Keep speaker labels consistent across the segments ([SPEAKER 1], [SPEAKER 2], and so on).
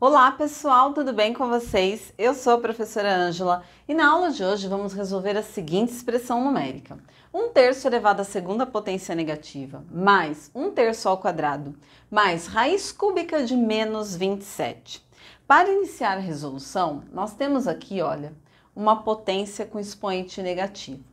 [SPEAKER 1] Olá pessoal, tudo bem com vocês? Eu sou a professora Ângela e na aula de hoje vamos resolver a seguinte expressão numérica. 1 um terço elevado é à segunda potência negativa mais 1 um terço ao quadrado mais raiz cúbica de menos 27. Para iniciar a resolução, nós temos aqui, olha, uma potência com expoente negativo.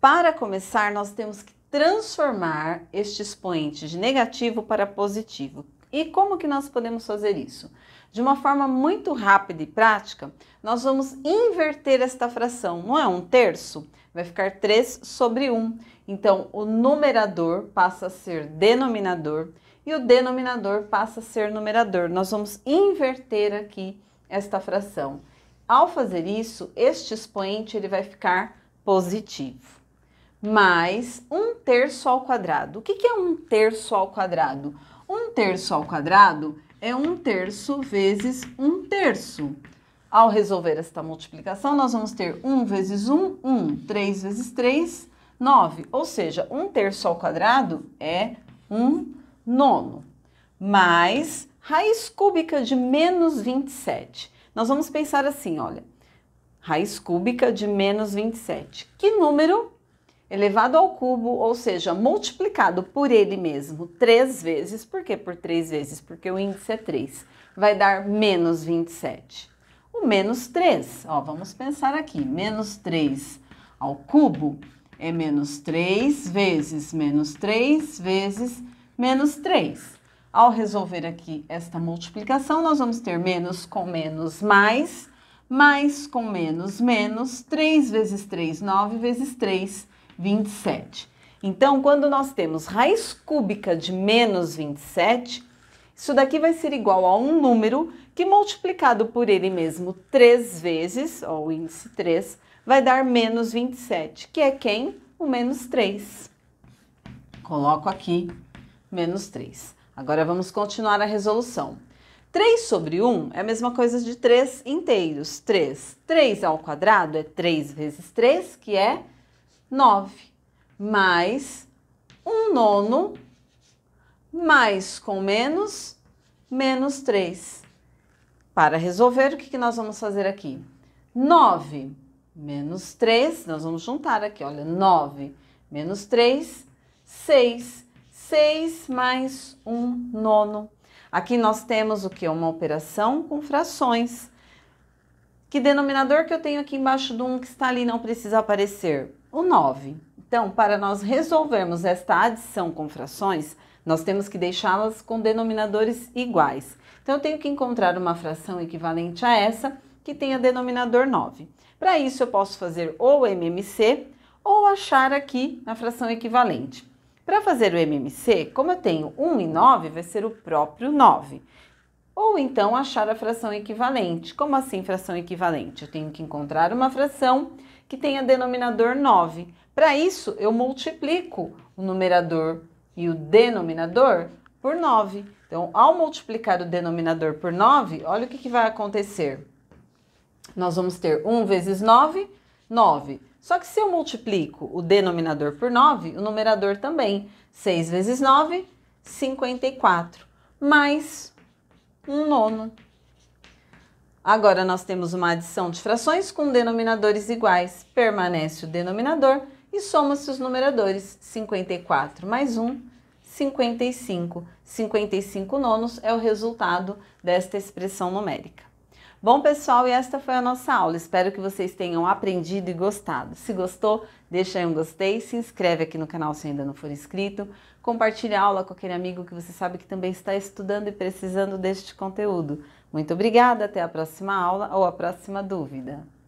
[SPEAKER 1] Para começar, nós temos que transformar este expoente de negativo para positivo. E como que nós podemos fazer isso? De uma forma muito rápida e prática, nós vamos inverter esta fração, não é um terço? Vai ficar 3 sobre 1. Então, o numerador passa a ser denominador e o denominador passa a ser numerador. Nós vamos inverter aqui esta fração. Ao fazer isso, este expoente ele vai ficar positivo. Mais um terço ao quadrado. O que é um terço ao quadrado? Um terço ao quadrado é um terço vezes um terço. Ao resolver esta multiplicação, nós vamos ter 1 vezes 1, 1. 3 vezes 3, 9. Ou seja, 1 terço ao quadrado é 1 nono. Mais raiz cúbica de menos 27. Nós vamos pensar assim, olha. Raiz cúbica de menos 27. Que número elevado ao cubo, ou seja, multiplicado por ele mesmo três vezes. Por que por três vezes? Porque o índice é 3. Vai dar menos 27. O menos 3, ó, vamos pensar aqui, menos 3 ao cubo é menos 3 vezes menos 3 vezes menos 3. Ao resolver aqui esta multiplicação, nós vamos ter menos com menos mais, mais com menos menos, 3 vezes 3, 9 vezes 3, 27. Então, quando nós temos raiz cúbica de menos 27, isso daqui vai ser igual a um número que multiplicado por ele mesmo três vezes, ó, o índice 3, vai dar menos 27, que é quem? O menos 3. Coloco aqui menos 3. Agora vamos continuar a resolução. 3 sobre 1 é a mesma coisa de 3 inteiros, 3. 3 ao quadrado é 3 vezes 3, que é 9, mais 1 nono, mais com menos, menos 3. Para resolver, o que nós vamos fazer aqui? 9 menos 3, nós vamos juntar aqui, olha, 9 menos 3, 6. 6 mais 1 nono. Aqui nós temos o que? Uma operação com frações. Que denominador que eu tenho aqui embaixo do 1 que está ali não precisa aparecer? o 9. Então, para nós resolvermos esta adição com frações, nós temos que deixá-las com denominadores iguais. Então, eu tenho que encontrar uma fração equivalente a essa que tenha denominador 9. Para isso, eu posso fazer ou MMC ou achar aqui a fração equivalente. Para fazer o MMC, como eu tenho 1 e 9, vai ser o próprio 9. Ou então achar a fração equivalente. Como assim fração equivalente? Eu tenho que encontrar uma fração que tenha denominador 9. Para isso, eu multiplico o numerador e o denominador por 9. Então, ao multiplicar o denominador por 9, olha o que, que vai acontecer. Nós vamos ter 1 vezes 9, 9. Só que se eu multiplico o denominador por 9, o numerador também. 6 vezes 9, 54. Mais um nono. Agora nós temos uma adição de frações com denominadores iguais. Permanece o denominador e soma-se os numeradores. 54 mais 1, 55. 55 nonos é o resultado desta expressão numérica. Bom, pessoal, e esta foi a nossa aula. Espero que vocês tenham aprendido e gostado. Se gostou, deixa aí um gostei, se inscreve aqui no canal se ainda não for inscrito, Compartilhe a aula com aquele amigo que você sabe que também está estudando e precisando deste conteúdo. Muito obrigada, até a próxima aula ou a próxima dúvida.